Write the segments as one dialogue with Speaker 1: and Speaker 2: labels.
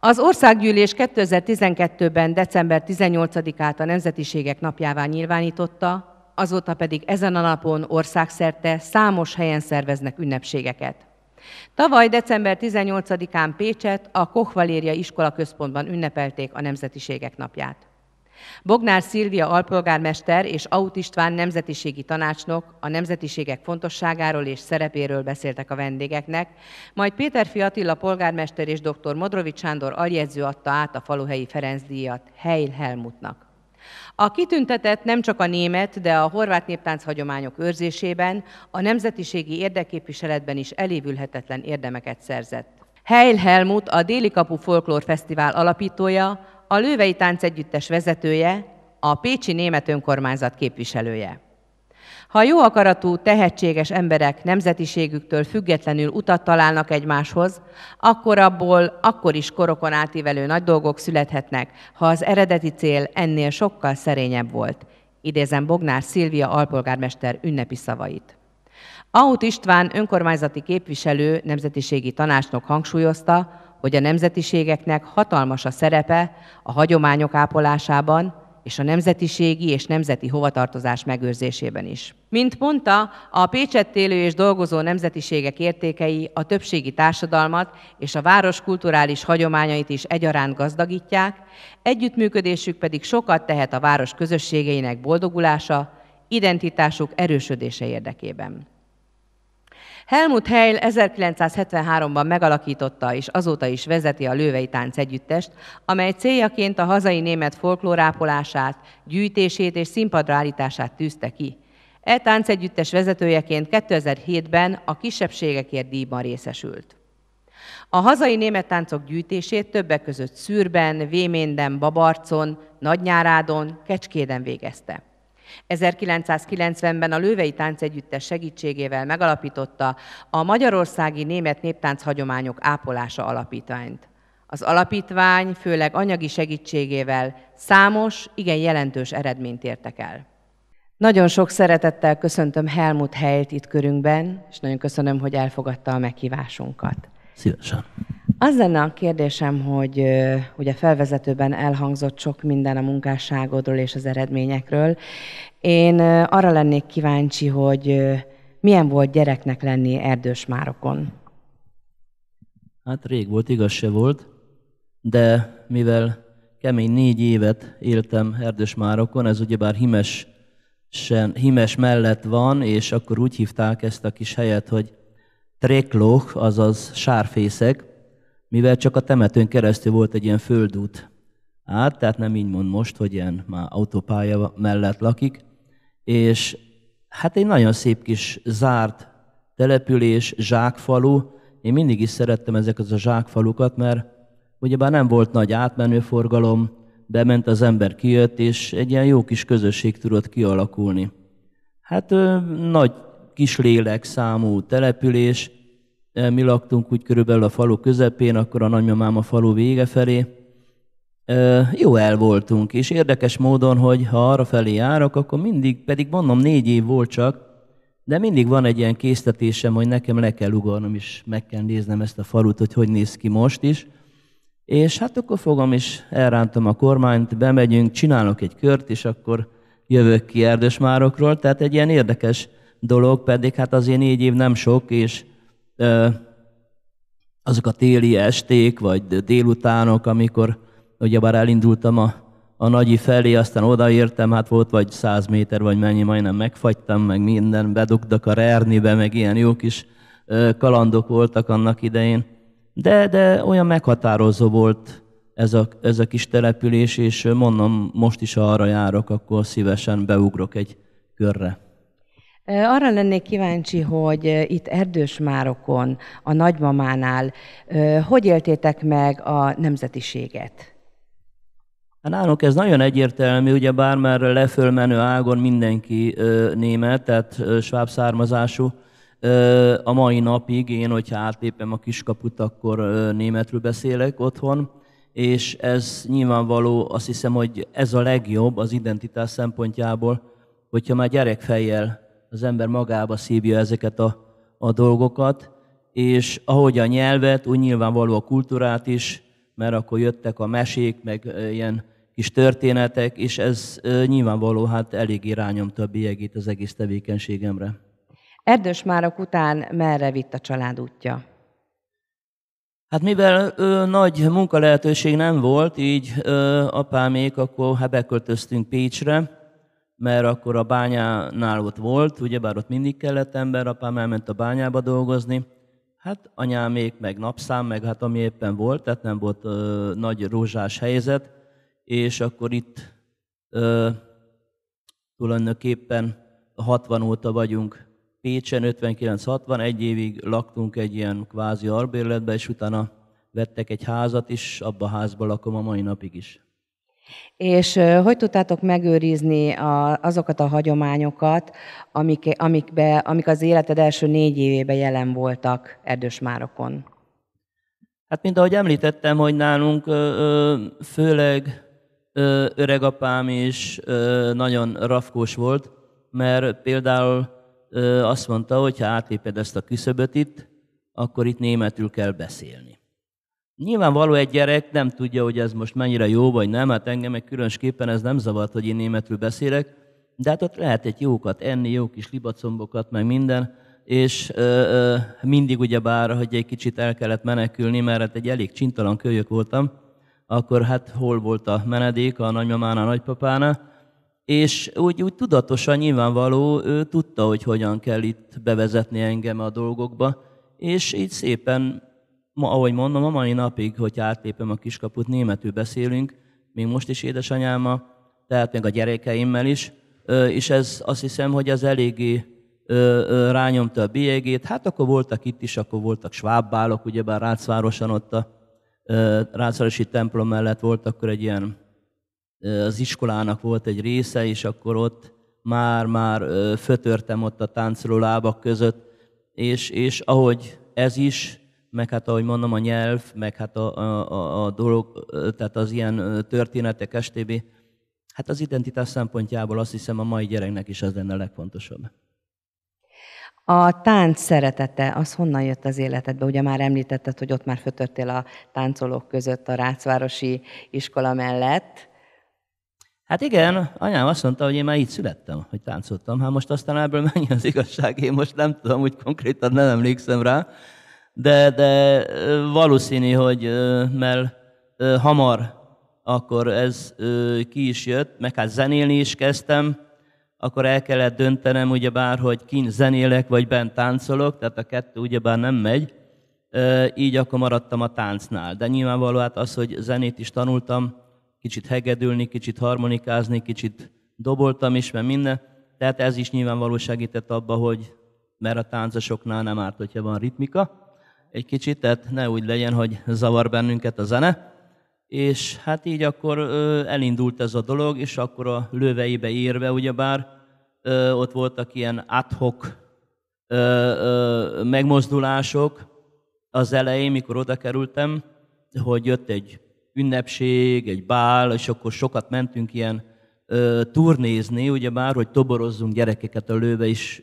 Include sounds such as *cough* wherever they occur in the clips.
Speaker 1: Az országgyűlés 2012-ben december 18-át a Nemzetiségek napjává nyilvánította, azóta pedig ezen a napon országszerte számos helyen szerveznek ünnepségeket. Tavaly december 18-án Pécset a Kochvaléria iskola központban ünnepelték a Nemzetiségek napját. Bognár Szilvia alpolgármester és Aut István nemzetiségi tanácsnok a nemzetiségek fontosságáról és szerepéről beszéltek a vendégeknek, majd Péter Fiatilla polgármester és dr. Modrovics Sándor aljegyző adta át a faluhelyi Ferenc díjat Heil Helmutnak. A kitüntetett nem csak a német, de a horvát néptánc hagyományok őrzésében, a nemzetiségi érdekképviseletben is elévülhetetlen érdemeket szerzett. Heil Helmut a Déli Kapu Folklór Fesztivál alapítója, a Lővei Tánc Együttes vezetője, a Pécsi Német Önkormányzat képviselője. Ha jó akaratú, tehetséges emberek nemzetiségüktől függetlenül utat találnak egymáshoz, akkor abból akkor is korokon átívelő nagy dolgok születhetnek, ha az eredeti cél ennél sokkal szerényebb volt. Idézem Bognár Szilvia alpolgármester ünnepi szavait. Aut István önkormányzati képviselő, nemzetiségi tanácsnok hangsúlyozta, hogy a nemzetiségeknek hatalmas a szerepe a hagyományok ápolásában, és a nemzetiségi és nemzeti hovatartozás megőrzésében is. Mint mondta, a Pécsett élő és dolgozó nemzetiségek értékei a többségi társadalmat és a város kulturális hagyományait is egyaránt gazdagítják, együttműködésük pedig sokat tehet a város közösségeinek boldogulása, identitásuk erősödése érdekében. Helmut Heil 1973-ban megalakította és azóta is vezeti a Lővei Tánc Együttest, amely céljaként a hazai német folklórápolását, gyűjtését és színpadra állítását tűzte ki. E táncegyüttes vezetőjeként 2007-ben a kisebbségekért díjban részesült. A hazai német táncok gyűjtését többek között Szűrben, Véménden, Babarcon, Nagynyárádon, Kecskéden végezte. 1990-ben a Lővei tánc együttes segítségével megalapította a Magyarországi Német Néptánc Hagyományok Ápolása Alapítványt. Az alapítvány főleg anyagi segítségével számos, igen jelentős eredményt értek el. Nagyon sok szeretettel köszöntöm Helmut Heilt itt körünkben, és nagyon köszönöm, hogy elfogadta a meghívásunkat. Szívesen. Az lenne a kérdésem, hogy ugye felvezetőben elhangzott sok minden a munkásságodról és az eredményekről. Én arra lennék kíváncsi, hogy milyen volt gyereknek lenni erdős márokon?
Speaker 2: Hát rég volt, igaz se volt, de mivel kemény négy évet éltem erdős márokon, ez ugyebár Himes, sen, Himes mellett van, és akkor úgy hívták ezt a kis helyet, hogy trekloch, azaz sárfészek, mivel csak a temetőn keresztül volt egy ilyen földút át, tehát nem így mond most, hogy ilyen már autópálya mellett lakik, és hát egy nagyon szép kis zárt település, zsákfalu. Én mindig is szerettem ezeket a zsákfalukat, mert ugyebár nem volt nagy átmenőforgalom, bement az ember, kijött, és egy ilyen jó kis közösség tudott kialakulni. Hát ö, nagy kis lélek számú település, Eh, mi laktunk úgy körülbelül a falu közepén, akkor a nagymamám a falu vége felé. Eh, jó el voltunk, és érdekes módon, hogy ha arra felé járok, akkor mindig, pedig mondom négy év volt csak, de mindig van egy ilyen késztetésem, hogy nekem le kell ugornom, és meg kell néznem ezt a falut, hogy hogy néz ki most is. És hát akkor fogom, és elrántom a kormányt, bemegyünk, csinálok egy kört, és akkor jövök ki Erdősmárokról. Tehát egy ilyen érdekes dolog, pedig hát azért négy év nem sok, és azok a téli esték, vagy délutánok, amikor bár elindultam a, a nagyi felé, aztán odaértem, hát volt vagy száz méter, vagy mennyi, majdnem megfagytam, meg minden, bedugdak a Rernibe, meg ilyen jó kis kalandok voltak annak idején. De, de olyan meghatározó volt ez a, ez a kis település, és mondom, most is arra járok, akkor szívesen beugrok egy körre.
Speaker 1: Arra lennék kíváncsi, hogy itt erdős márokon a nagymamánál, hogy éltétek meg a nemzetiséget?
Speaker 2: Hát nálunk ez nagyon egyértelmű, ugye bármár lefölmenő ágon mindenki német, tehát sváb származású. a mai napig én, hogyha átlépem a kiskaput, akkor németről beszélek otthon, és ez nyilvánvaló, azt hiszem, hogy ez a legjobb az identitás szempontjából, hogyha már gyerekfejjel az ember magába szívja ezeket a, a dolgokat, és ahogy a nyelvet, úgy nyilvánvaló a kultúrát is, mert akkor jöttek a mesék, meg ilyen kis történetek, és ez nyilvánvaló, hát elég irányom a bélyegét az egész tevékenységemre.
Speaker 1: Erdős Márok után merre vitt a család útja?
Speaker 2: Hát mivel ö, nagy munkalehetőség nem volt, így ö, apámék, akkor hát beköltöztünk Pécsre, mert akkor a bányánál ott volt, ugyebár ott mindig kellett ember, apám elment a bányába dolgozni, hát anyámék, meg napszám, meg hát ami éppen volt, tehát nem volt ö, nagy rózsás helyzet, és akkor itt ö, tulajdonképpen 60 óta vagyunk Pécsen, 59-60, egy évig laktunk egy ilyen kvázi arbérletbe, és utána vettek egy házat is, abba a házba lakom a mai napig is.
Speaker 1: És hogy tudtátok megőrizni a, azokat a hagyományokat, amik, amikbe, amik az életed első négy évében jelen voltak Erdősmárokon?
Speaker 2: Hát, mint ahogy említettem, hogy nálunk főleg öregapám is nagyon rafkós volt, mert például azt mondta, hogy ha átléped ezt a küszöböt itt, akkor itt németül kell beszélni. Nyilvánvaló egy gyerek nem tudja, hogy ez most mennyire jó vagy nem, hát engem egy különösképpen ez nem zavart, hogy én németül beszélek, de hát ott lehet egy jókat enni, jó kis libacombokat, meg minden, és ö, ö, mindig bár, hogy egy kicsit el kellett menekülni, mert hát egy elég csintalan kölyök voltam, akkor hát hol volt a menedék a nagymamán, a nagypapánál, és úgy, úgy tudatosan nyilvánvaló, ő tudta, hogy hogyan kell itt bevezetni engem a dolgokba, és így szépen ma, ahogy mondom, a mai napig, hogy átlépem a kiskaput, németül beszélünk, még most is édesanyáma, tehát még a gyerekeimmel is, és ez azt hiszem, hogy ez eléggé rányomta a bélyegét. Hát akkor voltak itt is, akkor voltak svábbálok, ugyebár Rácvárosan ott a Rácvárosi templom mellett volt akkor egy ilyen, az iskolának volt egy része, és akkor ott már-már fötörtem ott a táncoló lábak között, és, és ahogy ez is meg hát ahogy mondom, a nyelv, meg hát a, a, a dolog, tehát az ilyen történetek, STB, hát az identitás szempontjából azt hiszem a mai gyereknek is az lenne a legfontosabb.
Speaker 1: A tánc szeretete, az honnan jött az életedbe? Ugye már említetted, hogy ott már fötörtél a táncolók között a Rácvárosi iskola mellett.
Speaker 2: Hát igen, anyám azt mondta, hogy én már így születtem, hogy táncoltam. Hát most aztán ebből mennyi az igazság, én most nem tudom, úgy konkrétan nem emlékszem rá, de, de valószínű, hogy mert hamar akkor ez ki is jött, meg hát zenélni is kezdtem, akkor el kellett döntenem ugyebár, hogy kint zenélek, vagy bent táncolok, tehát a kettő ugyebár nem megy, így akkor maradtam a táncnál. De nyilvánvaló hát az, hogy zenét is tanultam, kicsit hegedülni, kicsit harmonikázni, kicsit doboltam is, mert minden, tehát ez is nyilvánvaló segített abba, hogy mert a táncosoknál nem árt, hogyha van ritmika egy kicsit, tehát ne úgy legyen, hogy zavar bennünket a zene. És hát így akkor elindult ez a dolog, és akkor a löveibe írve ugyebár ott voltak ilyen adhok megmozdulások az elején, mikor oda kerültem, hogy jött egy ünnepség, egy bál, és akkor sokat mentünk ilyen turnézni, ugyebár, hogy toborozzunk gyerekeket a lőbe is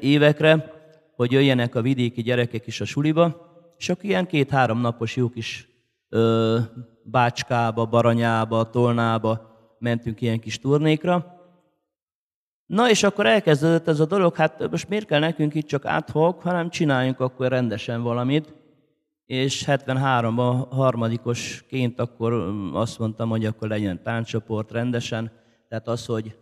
Speaker 2: évekre, hogy jöjjenek a vidéki gyerekek is a suliba, és akkor ilyen két-három napos jó kis ö, Bácskába, Baranyába, Tolnába mentünk ilyen kis turnékra. Na és akkor elkezdődött ez a dolog, hát most miért kell nekünk itt csak áthog, hanem csináljunk akkor rendesen valamit. És 73-ban harmadikosként akkor azt mondtam, hogy akkor legyen tánccsoport rendesen. Tehát az, hogy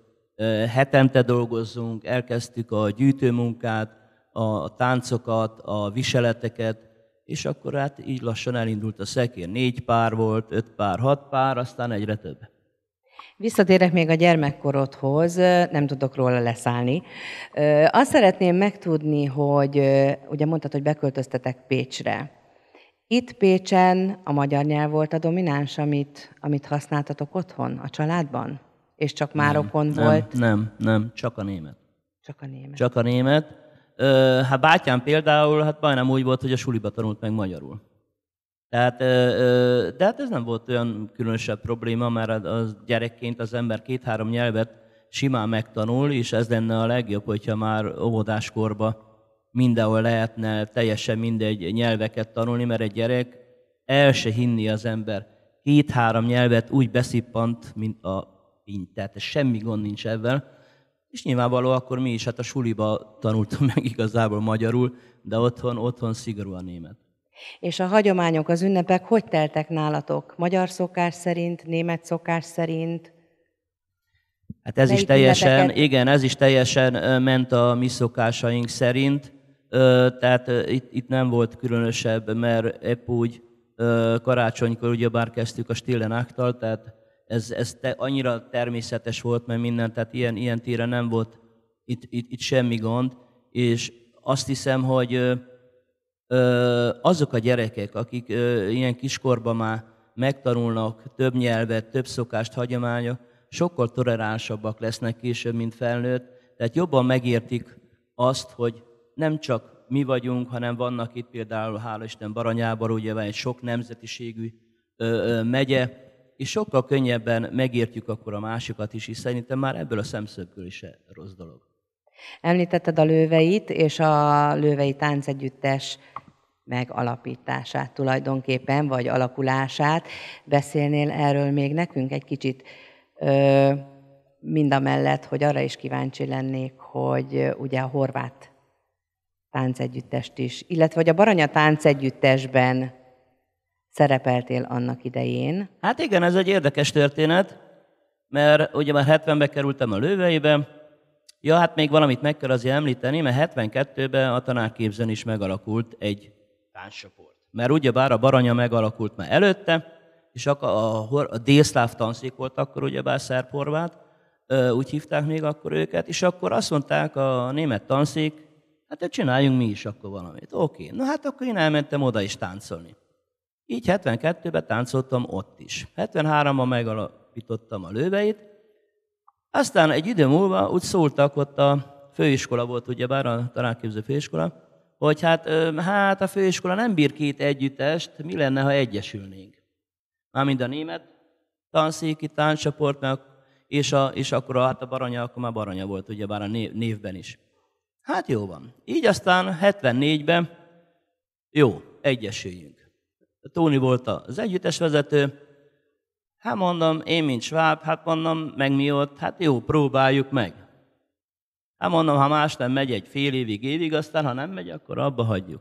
Speaker 2: hetente dolgozzunk, elkezdtük a gyűjtőmunkát, a táncokat, a viseleteket, és akkor hát így lassan elindult a szekér. Négy pár volt, öt pár, hat pár, aztán egyre több.
Speaker 1: Visszatérek még a gyermekkorodhoz, nem tudok róla leszállni. Azt szeretném megtudni, hogy ugye mondtad, hogy beköltöztetek Pécsre. Itt Pécsen a magyar nyelv volt a domináns, amit, amit használtatok otthon, a családban? És csak márokon volt?
Speaker 2: nem, nem, csak a német. Csak a német. Csak a német. Hát bátyám például, hát majdnem úgy volt, hogy a suliba tanult meg magyarul. Tehát, de hát ez nem volt olyan különösebb probléma, mert az gyerekként az ember két-három nyelvet simán megtanul, és ez lenne a legjobb, hogyha már óvodáskorba mindenhol lehetne teljesen mindegy nyelveket tanulni, mert egy gyerek el se hinni az ember. Két-három nyelvet úgy beszippant, mint a pint. Tehát semmi gond nincs ebben. És nyilvánvaló akkor mi is, hát a suliba tanultam meg igazából magyarul, de otthon, otthon szigorú a német.
Speaker 1: És a hagyományok, az ünnepek hogy teltek nálatok? Magyar szokás szerint, német szokás szerint?
Speaker 2: Hát ez is teljesen, ünnepeket? igen, ez is teljesen ment a mi szokásaink szerint. Tehát itt, itt nem volt különösebb, mert épp úgy karácsonykor ugyebár kezdtük a Stillen tehát ez, ez te, annyira természetes volt, mert minden, tehát ilyen, ilyen tére nem volt itt, itt, itt semmi gond, és azt hiszem, hogy ö, ö, azok a gyerekek, akik ö, ilyen kiskorban már megtanulnak több nyelvet, több szokást, hagyományok, sokkal toleránsabbak lesznek később, mint felnőtt, tehát jobban megértik azt, hogy nem csak mi vagyunk, hanem vannak itt például, hála Isten, Baranyában, ugye van egy sok nemzetiségű ö, ö, megye, és sokkal könnyebben megértjük akkor a másikat is, és szerintem már ebből a szemszögből is rossz dolog.
Speaker 1: Említetted a lőveit és a lővei táncegyüttes megalapítását tulajdonképpen, vagy alakulását. Beszélnél erről még nekünk egy kicsit? Ö, mind a mellett, hogy arra is kíváncsi lennék, hogy ugye a horvát táncegyüttest is, illetve hogy a Baranya táncegyüttesben szerepeltél annak idején.
Speaker 2: Hát igen, ez egy érdekes történet, mert ugye már 70-ben kerültem a lőveibe, ja, hát még valamit meg kell azért említeni, mert 72-ben a tanárképzőn is megalakult egy tánccsoport. Mert ugyebár a Baranya megalakult már előtte, és a, a, a délszláv tanszék volt akkor ugyebár szerporvát, úgy hívták még akkor őket, és akkor azt mondták a német tanszék, hát csináljunk mi is akkor valamit. Oké, okay. na hát akkor én elmentem oda is táncolni. Így 72-ben táncoltam ott is. 73-ban megalapítottam a lőveit, aztán egy idő múlva úgy szóltak ott a főiskola volt, bár a tanárképző főiskola, hogy hát, hát a főiskola nem bír két együttest, mi lenne, ha egyesülnénk. Mármint a német tanszéki táncsoportnak, és, a, és akkor hát a baranya, akkor már baranya volt, bár a névben is. Hát jó van. Így aztán 74-ben, jó, egyesüljünk. Tóni volt az együttes vezető, hát mondom, én mint sváb, hát mondom, meg mi ott, hát jó, próbáljuk meg. Hát mondom, ha más nem megy egy fél évig, évig, aztán ha nem megy, akkor abba hagyjuk.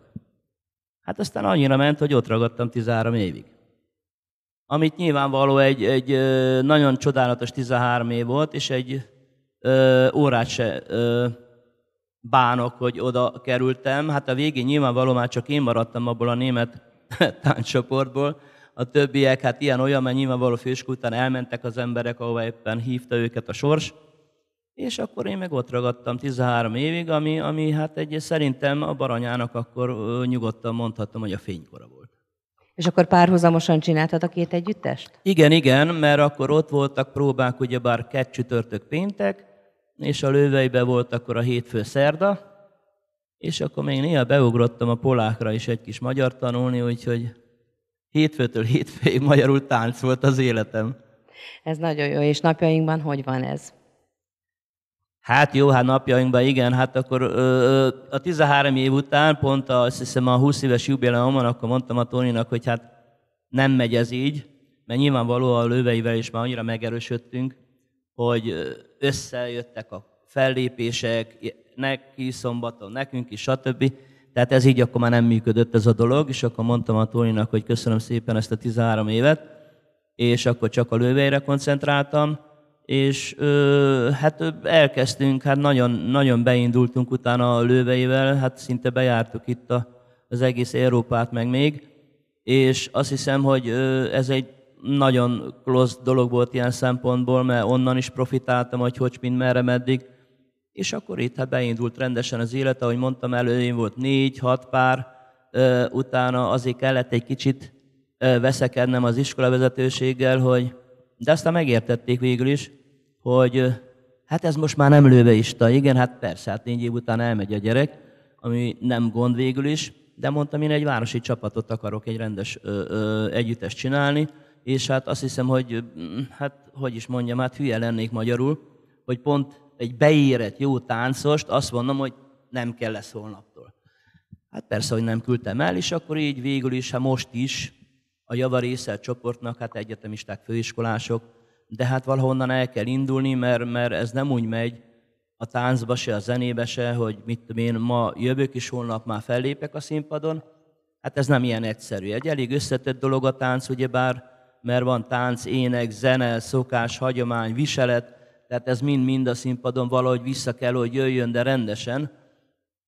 Speaker 2: Hát aztán annyira ment, hogy ott ragadtam 13 évig. Amit nyilvánvaló egy, egy nagyon csodálatos 13 év volt, és egy ö, órát se ö, bánok, hogy oda kerültem. Hát a végén nyilvánvaló már csak én maradtam abból a német *laughs* táncsoportból. a többiek, hát ilyen-olyan, mert nyilvánvaló főiskolá után elmentek az emberek, ahova éppen hívta őket a sors, és akkor én meg ott ragadtam 13 évig, ami, ami hát egy, szerintem a baranyának akkor nyugodtan mondhatom, hogy a fénykora volt.
Speaker 1: És akkor párhuzamosan csináltad a két együttest?
Speaker 2: Igen, igen, mert akkor ott voltak próbák, ugyebár kett csütörtök péntek, és a lőveibe volt akkor a hétfő szerda, és akkor még néha beugrottam a polákra is egy kis magyar tanulni, úgyhogy hétfőtől hétfőig magyarul tánc volt az életem.
Speaker 1: Ez nagyon jó, és napjainkban hogy van ez?
Speaker 2: Hát jó, hát napjainkban igen, hát akkor ö, a 13 év után, pont azt hiszem a 20 éves jubileumon, akkor mondtam a Tóninak, hogy hát nem megy ez így, mert nyilvánvalóan a lőveivel is már annyira megerősödtünk, hogy összejöttek a fellépések, neki szombaton, nekünk is, stb. Tehát ez így akkor már nem működött ez a dolog, és akkor mondtam a Tóninak, hogy köszönöm szépen ezt a 13 évet, és akkor csak a lővére koncentráltam, és ö, hát elkezdtünk, hát nagyon, nagyon beindultunk utána a lőveivel, hát szinte bejártuk itt a, az egész Európát meg még, és azt hiszem, hogy ö, ez egy nagyon klossz dolog volt ilyen szempontból, mert onnan is profitáltam, hogy hogy, mint merre, meddig, és akkor itt hát beindult rendesen az élet, ahogy mondtam, én volt négy, hat pár, utána azért kellett egy kicsit veszekednem az iskolavezetőséggel, hogy de aztán megértették végül is, hogy hát ez most már nem lőveista. Igen, hát persze, hát négy év után elmegy a gyerek, ami nem gond végül is, de mondtam, én egy városi csapatot akarok egy rendes ö, ö, csinálni, és hát azt hiszem, hogy hát hogy is mondjam, hát hülye lennék magyarul, hogy pont egy beérett jó táncost, azt mondom, hogy nem kell lesz holnaptól. Hát persze, hogy nem küldtem el, és akkor így végül is, ha hát most is a a csoportnak, hát egyetemisták, főiskolások, de hát valahonnan el kell indulni, mert, mert ez nem úgy megy a táncba se, a zenébe se, hogy mit tudom én, ma jövök is holnap már fellépek a színpadon. Hát ez nem ilyen egyszerű. Egy elég összetett dolog a tánc, ugyebár, mert van tánc, ének, zene, szokás, hagyomány, viselet, tehát ez mind-mind a színpadon valahogy vissza kell, hogy jöjjön, de rendesen,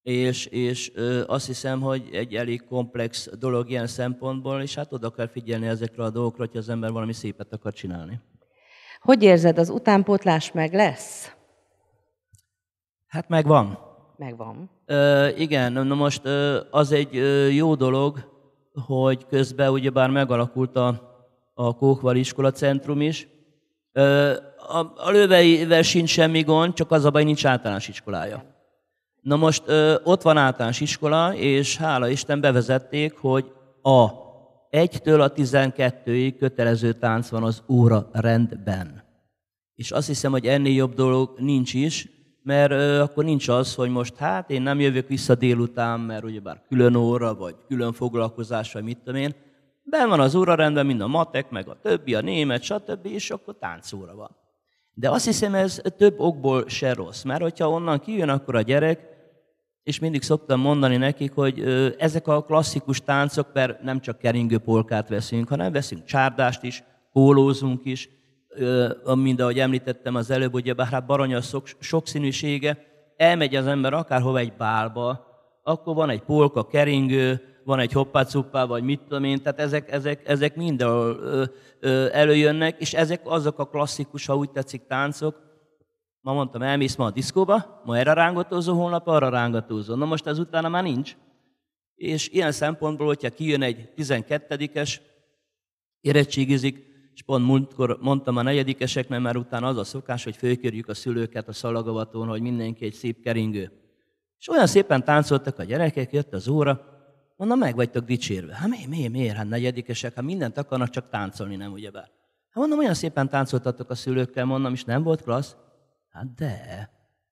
Speaker 2: és, és azt hiszem, hogy egy elég komplex dolog ilyen szempontból, és hát oda kell figyelni ezekre a dolgokra, hogyha az ember valami szépet akar csinálni.
Speaker 1: Hogy érzed, az utánpótlás meg lesz? Hát megvan. Megvan.
Speaker 2: Ö, igen, na most ö, az egy ö, jó dolog, hogy közben ugyebár megalakult a, a Kókval iskola centrum is, a lőveivel sincs semmi gond, csak az a baj, nincs általános iskolája. Na most ott van általános iskola, és hála Isten bevezették, hogy a 1-től a 12-ig kötelező tánc van az óra rendben. És azt hiszem, hogy ennél jobb dolog nincs is, mert ö, akkor nincs az, hogy most hát én nem jövök vissza délután, mert ugyebár külön óra, vagy külön foglalkozás, vagy mit tudom én, Ben van az órarendben mind a matek, meg a többi, a német, stb., és akkor táncóra van. De azt hiszem, ez több okból se rossz, mert hogyha onnan kijön, akkor a gyerek, és mindig szoktam mondani nekik, hogy ezek a klasszikus táncok, mert nem csak keringő polkát veszünk, hanem veszünk csárdást is, pólózunk is, mint ahogy említettem az előbb, ugye bár hát baronya sok, sokszínűsége, elmegy az ember akárhova egy bálba, akkor van egy polka, keringő, van egy hoppá vagy mit tudom én, tehát ezek, ezek, ezek mind előjönnek, és ezek azok a klasszikus, ha úgy tetszik, táncok, Ma mondtam, elmész ma a diszkóba, ma erre rángatózó, holnap arra rángatózó. Na most ez utána már nincs. És ilyen szempontból, hogyha kijön egy 12-es, érettségizik, és pont múltkor mondtam a negyedikeseknek, mert utána az a szokás, hogy főkérjük a szülőket a szalagavatón, hogy mindenki egy szép keringő. És olyan szépen táncoltak a gyerekek, jött az óra, Mondom, meg vagytok dicsérve. Hát miért, miért, miért? Hát negyedikesek, hát mindent akarnak, csak táncolni nem, bár. Hát mondom, olyan szépen táncoltatok a szülőkkel, mondom, és nem volt klassz? Hát de.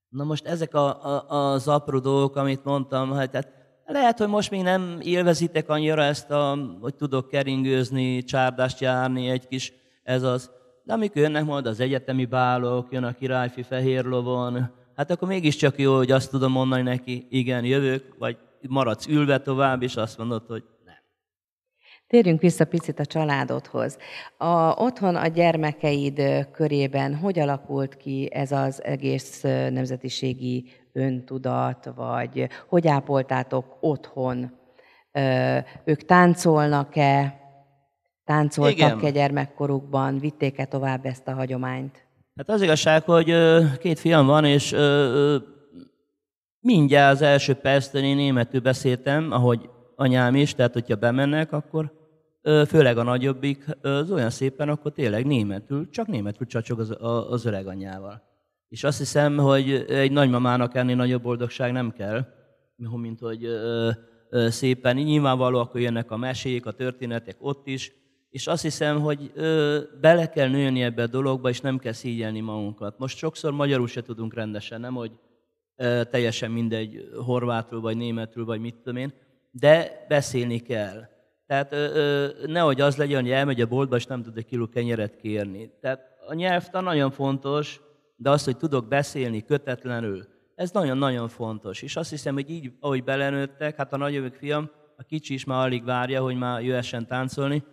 Speaker 2: Na most ezek a, a, az apró dolgok, amit mondtam, hát, hát lehet, hogy most még nem élvezitek annyira ezt, a, hogy tudok keringőzni, csárdást járni, egy kis ez az. De amikor jönnek majd az egyetemi bálok, jön a királyfi fehér lovon, hát akkor mégiscsak jó, hogy azt tudom mondani neki, igen, jövök, vagy maradsz ülve tovább, és azt mondod, hogy nem.
Speaker 1: Térjünk vissza picit a családodhoz. A, otthon a gyermekeid körében hogy alakult ki ez az egész nemzetiségi öntudat, vagy hogy ápoltátok otthon? Ö, ők táncolnak-e? Táncoltak-e gyermekkorukban? Vitték-e tovább ezt a hagyományt?
Speaker 2: Hát az igazság, hogy két fiam van, és Mindjárt az első percben én németül beszéltem, ahogy anyám is, tehát hogyha bemennek, akkor főleg a nagyobbik, az olyan szépen, akkor tényleg németül, csak németül csacsog az, az öreg anyával. És azt hiszem, hogy egy nagymamának ennél nagyobb boldogság nem kell, mint hogy szépen, nyilvánvaló, akkor jönnek a mesék, a történetek ott is, és azt hiszem, hogy ö, bele kell nőni ebbe a dologba, és nem kell szígyelni magunkat. Most sokszor magyarul se tudunk rendesen, nem, hogy teljesen mindegy horvátról, vagy németről, vagy mit tudom én, de beszélni kell. Tehát nehogy az legyen, hogy elmegy a boltba, és nem tud egy kiló kenyeret kérni. Tehát a nyelvtan nagyon fontos, de az, hogy tudok beszélni kötetlenül, ez nagyon-nagyon fontos. És azt hiszem, hogy így, ahogy belenőttek, hát a nagyobbik fiam, a kicsi is már alig várja, hogy már jöhessen táncolni,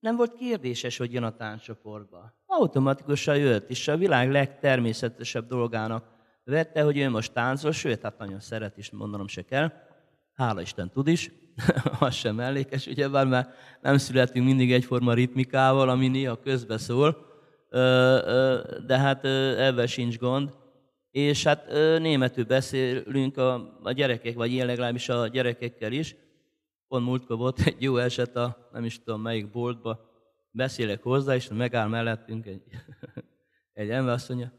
Speaker 2: nem volt kérdéses, hogy jön a tánccsoportba. Automatikusan jött, és a világ legtermészetesebb dolgának vette, hogy ő most táncol, sőt, hát nagyon szeret is, mondanom se kell. Hála Isten tud is, *laughs* az sem mellékes, bár már nem születünk mindig egyforma ritmikával, ami néha szól, de hát ebben sincs gond. És hát németül beszélünk a, a gyerekek, vagy én legalábbis a gyerekekkel is. Pont múltkor volt egy jó eset a, nem is tudom melyik boltba, beszélek hozzá, és megáll mellettünk egy, *laughs* egy ember, azt mondja,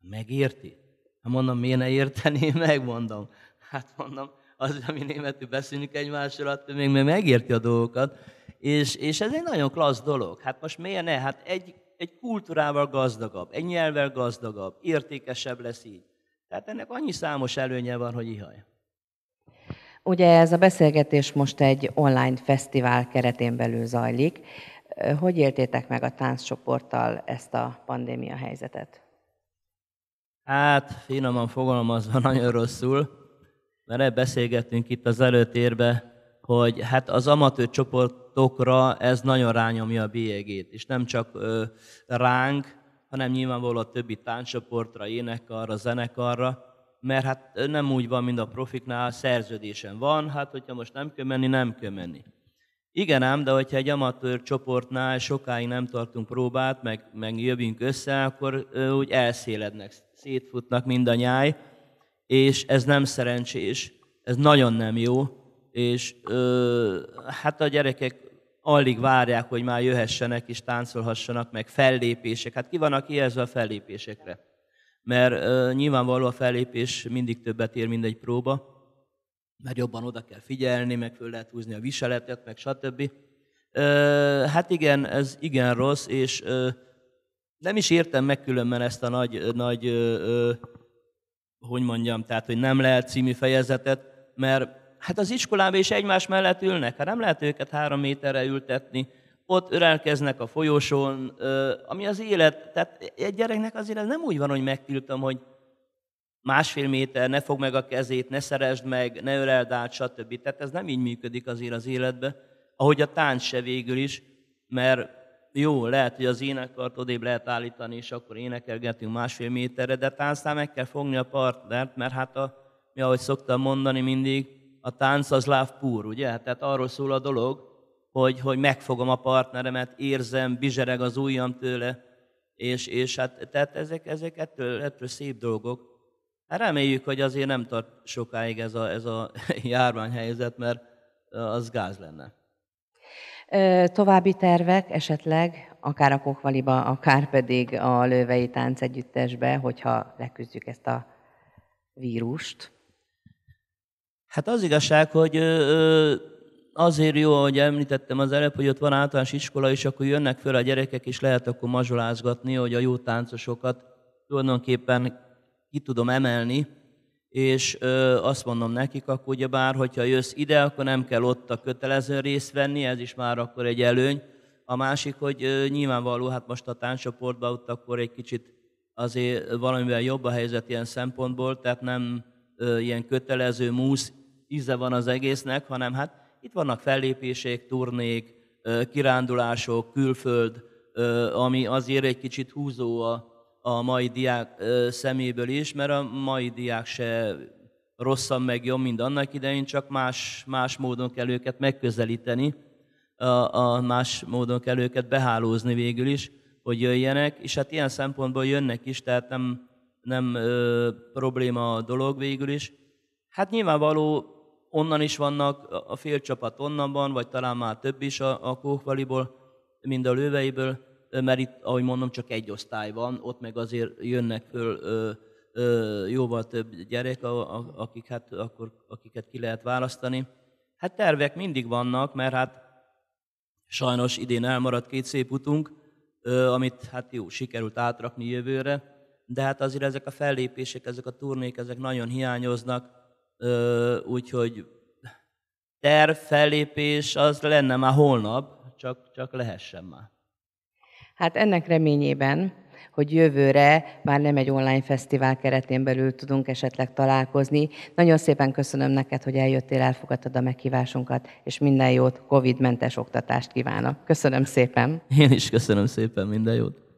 Speaker 2: megérti? Hát mondom, miért ne érteni? *laughs* meg, Hát mondom, az, ami mi németül beszélünk egymással, attól még, még megérti a dolgokat. És, és ez egy nagyon klassz dolog. Hát most miért ne? Hát egy, egy kultúrával gazdagabb, egy nyelvvel gazdagabb, értékesebb lesz így. Tehát ennek annyi számos előnye van, hogy ihaj.
Speaker 1: Ugye ez a beszélgetés most egy online fesztivál keretén belül zajlik. Hogy éltétek meg a tánccsoporttal ezt a pandémia helyzetet?
Speaker 2: Hát, finoman fogalmazva *laughs* nagyon rosszul, mert beszélgettünk itt az előtérbe, hogy hát az amatőr csoportokra ez nagyon rányomja a bélyegét, és nem csak ö, ránk, hanem nyilvánvalóan a többi táncsoportra, énekarra, zenekarra, mert hát nem úgy van, mint a profiknál, szerződésen van, hát hogyha most nem kell menni, nem kell menni. Igen ám, de hogyha egy amatőr csoportnál sokáig nem tartunk próbát, meg, meg jövünk össze, akkor ő, úgy elszélednek, szétfutnak mind a nyáj, és ez nem szerencsés, ez nagyon nem jó, és ö, hát a gyerekek alig várják, hogy már jöhessenek és táncolhassanak, meg fellépések. Hát ki van, aki ez a fellépésekre? Mert ö, nyilvánvaló a fellépés mindig többet ér, mint egy próba, mert jobban oda kell figyelni, meg föl lehet húzni a viseletet, meg stb. Hát igen, ez igen rossz, és nem is értem meg különben ezt a nagy, nagy hogy mondjam, tehát, hogy nem lehet című fejezetet, mert hát az iskolában is egymás mellett ülnek, hát nem lehet őket három méterre ültetni, ott örelkeznek a folyosón, ami az élet, tehát egy gyereknek azért nem úgy van, hogy megtiltom, hogy másfél méter, ne fog meg a kezét, ne szeresd meg, ne öleld át, stb. Tehát ez nem így működik azért az életbe, ahogy a tánc se végül is, mert jó, lehet, hogy az énekart odébb lehet állítani, és akkor énekelgetünk másfél méterre, de táncnál meg kell fogni a partnert, mert hát a, mi ahogy szoktam mondani mindig, a tánc az láv púr, ugye? Hát tehát arról szól a dolog, hogy, hogy megfogom a partneremet, érzem, bizsereg az ujjam tőle, és, és hát tehát ezek, ezek ettől, ettől szép dolgok. Hát reméljük, hogy azért nem tart sokáig ez a, ez a *laughs* járványhelyzet, mert az gáz lenne.
Speaker 1: További tervek esetleg, akár a Kokvaliba, akár pedig a Lővei Tánc Együttesbe, hogyha leküzdjük ezt a
Speaker 2: vírust? Hát az igazság, hogy azért jó, ahogy említettem az előbb, hogy ott van általános iskola, és akkor jönnek föl a gyerekek, és lehet akkor mazsolázgatni, hogy a jó táncosokat tulajdonképpen ki tudom emelni, és ö, azt mondom nekik, akkor ugyebár, hogyha jössz ide, akkor nem kell ott a kötelező részt venni, ez is már akkor egy előny. A másik, hogy ö, nyilvánvaló, hát most a táncsoportban ott akkor egy kicsit azért valamivel jobb a helyzet ilyen szempontból, tehát nem ö, ilyen kötelező múz íze van az egésznek, hanem hát itt vannak fellépések, turnék, ö, kirándulások, külföld, ö, ami azért egy kicsit húzó a, a mai diák szeméből is, mert a mai diák se rosszan meg jobb, mint annak idején, csak más, más módon kell őket megközelíteni, a, a más módon kell őket behálózni végül is, hogy jöjjenek, és hát ilyen szempontból jönnek is, tehát nem, nem ö, probléma a dolog végül is. Hát nyilvánvaló onnan is vannak, a félcsapat onnan van, vagy talán már több is a, a kókvaliból, mind a lőveiből, mert itt, ahogy mondom, csak egy osztály van, ott meg azért jönnek föl ö, ö, jóval több gyerek, akik, hát, akkor, akiket ki lehet választani. Hát tervek mindig vannak, mert hát sajnos idén elmaradt két szép utunk, ö, amit hát jó, sikerült átrakni jövőre, de hát azért ezek a fellépések, ezek a turnék, ezek nagyon hiányoznak, ö, úgyhogy terv, fellépés, az lenne már holnap, csak, csak lehessen már.
Speaker 1: Hát ennek reményében, hogy jövőre már nem egy online fesztivál keretén belül tudunk esetleg találkozni. Nagyon szépen köszönöm neked, hogy eljöttél, elfogadtad a meghívásunkat, és minden jót, COVID-mentes oktatást kívánok. Köszönöm szépen.
Speaker 2: Én is köszönöm szépen, minden jót.